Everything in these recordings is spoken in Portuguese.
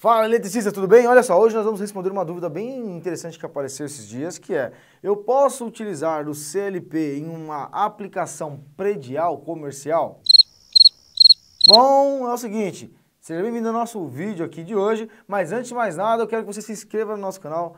Fala eletricista, tudo bem? Olha só, hoje nós vamos responder uma dúvida bem interessante que apareceu esses dias, que é: eu posso utilizar o CLP em uma aplicação predial comercial? Bom, é o seguinte, seja bem-vindo ao nosso vídeo aqui de hoje, mas antes de mais nada, eu quero que você se inscreva no nosso canal,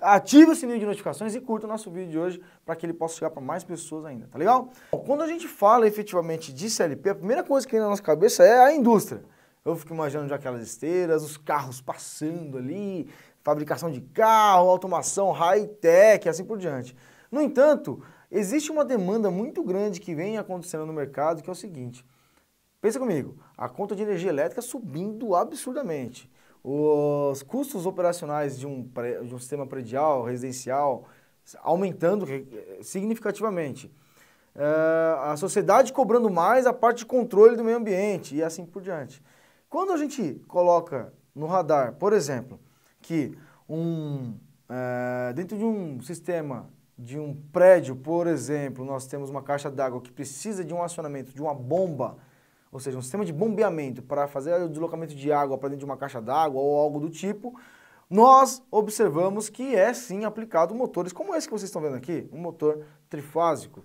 ative o sininho de notificações e curta o nosso vídeo de hoje para que ele possa chegar para mais pessoas ainda, tá legal? Bom, quando a gente fala efetivamente de CLP, a primeira coisa que vem na nossa cabeça é a indústria. Eu fico imaginando já aquelas esteiras, os carros passando ali, fabricação de carro, automação high-tech, assim por diante. No entanto, existe uma demanda muito grande que vem acontecendo no mercado, que é o seguinte. Pensa comigo, a conta de energia elétrica subindo absurdamente. Os custos operacionais de um, de um sistema predial, residencial, aumentando eh, significativamente. Eh, a sociedade cobrando mais a parte de controle do meio ambiente e assim por diante. Quando a gente coloca no radar, por exemplo, que um, é, dentro de um sistema de um prédio, por exemplo, nós temos uma caixa d'água que precisa de um acionamento de uma bomba, ou seja, um sistema de bombeamento para fazer o deslocamento de água para dentro de uma caixa d'água ou algo do tipo, nós observamos que é sim aplicado motores como esse que vocês estão vendo aqui, um motor trifásico.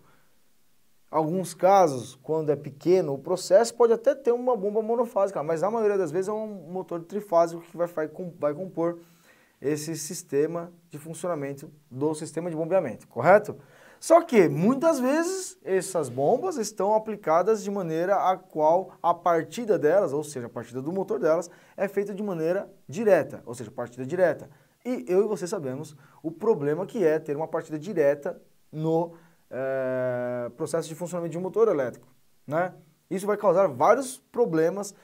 Alguns casos, quando é pequeno, o processo pode até ter uma bomba monofásica, mas na maioria das vezes é um motor trifásico que vai, vai compor esse sistema de funcionamento do sistema de bombeamento, correto? Só que muitas vezes essas bombas estão aplicadas de maneira a qual a partida delas, ou seja, a partida do motor delas, é feita de maneira direta, ou seja, partida direta. E eu e você sabemos o problema que é ter uma partida direta no é, processo de funcionamento de um motor elétrico, né? Isso vai causar vários problemas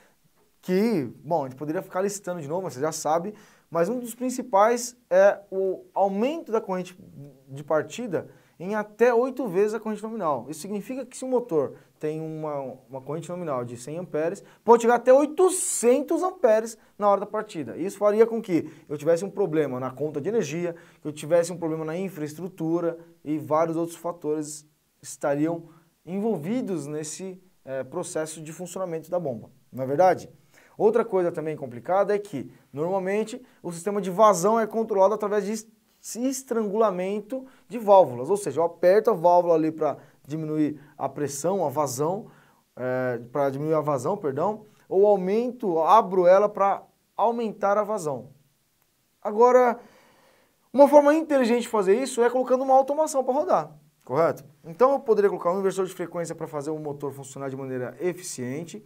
que, bom, a gente poderia ficar listando de novo, mas você já sabe, mas um dos principais é o aumento da corrente de partida em até oito vezes a corrente nominal. Isso significa que se o motor tem uma, uma corrente nominal de 100 amperes, pode chegar até 800 amperes na hora da partida. Isso faria com que eu tivesse um problema na conta de energia, que eu tivesse um problema na infraestrutura e vários outros fatores estariam envolvidos nesse é, processo de funcionamento da bomba. Não é verdade? Outra coisa também complicada é que, normalmente, o sistema de vazão é controlado através de estrangulamento de válvulas, ou seja, eu aperto a válvula ali para diminuir a pressão, a vazão, é, eh, para diminuir a vazão, perdão, ou aumento, abro ela para aumentar a vazão. Agora, uma forma inteligente de fazer isso é colocando uma automação para rodar, correto? Então eu poderia colocar um inversor de frequência para fazer o motor funcionar de maneira eficiente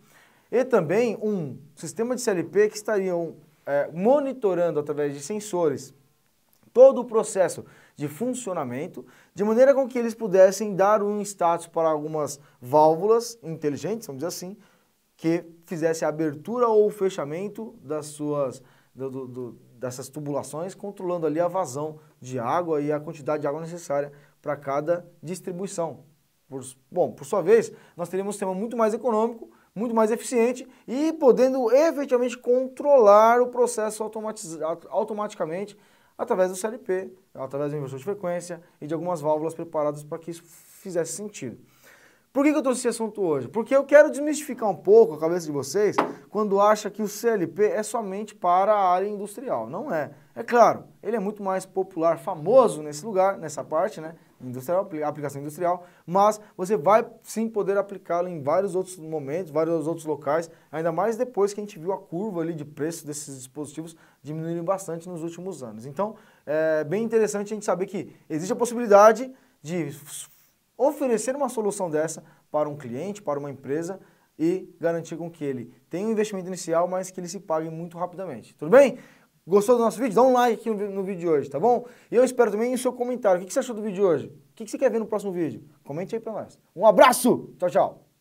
e também um sistema de CLP que estariam é, eh, monitorando através de sensores todo o processo de funcionamento, de maneira com que eles pudessem dar um status para algumas válvulas inteligentes, vamos dizer assim, que fizesse a abertura ou o fechamento das suas, do, do, do, dessas tubulações, controlando ali a vazão de água e a quantidade de água necessária para cada distribuição. Por, bom, por sua vez, nós teríamos um sistema muito mais econômico, muito mais eficiente e podendo efetivamente controlar o processo automatiz, automaticamente através do CLP, através do inversor de frequência e de algumas válvulas preparadas para que isso fizesse sentido. Por que, que eu trouxe esse assunto hoje? Porque eu quero desmistificar um pouco a cabeça de vocês quando acha que o CLP é somente para a área industrial. Não é. É claro, ele é muito mais popular, famoso nesse lugar, nessa parte, né? industrial, aplicação industrial, mas você vai sim poder aplicá-lo em vários outros momentos, vários outros locais, ainda mais depois que a gente viu a curva ali de preço desses dispositivos diminuírem bastante nos últimos anos. Então, é bem interessante a gente saber que existe a possibilidade de oferecer uma solução dessa para um cliente, para uma empresa, e garantir com que ele tenha um investimento inicial, mas que ele se pague muito rapidamente. Tudo bem? Gostou do nosso vídeo? Dá um like aqui no, no vídeo de hoje, tá bom? E eu espero também o seu comentário. O que, que você achou do vídeo de hoje? O que, que você quer ver no próximo vídeo? Comente aí pra nós. Um abraço! Tchau, tchau!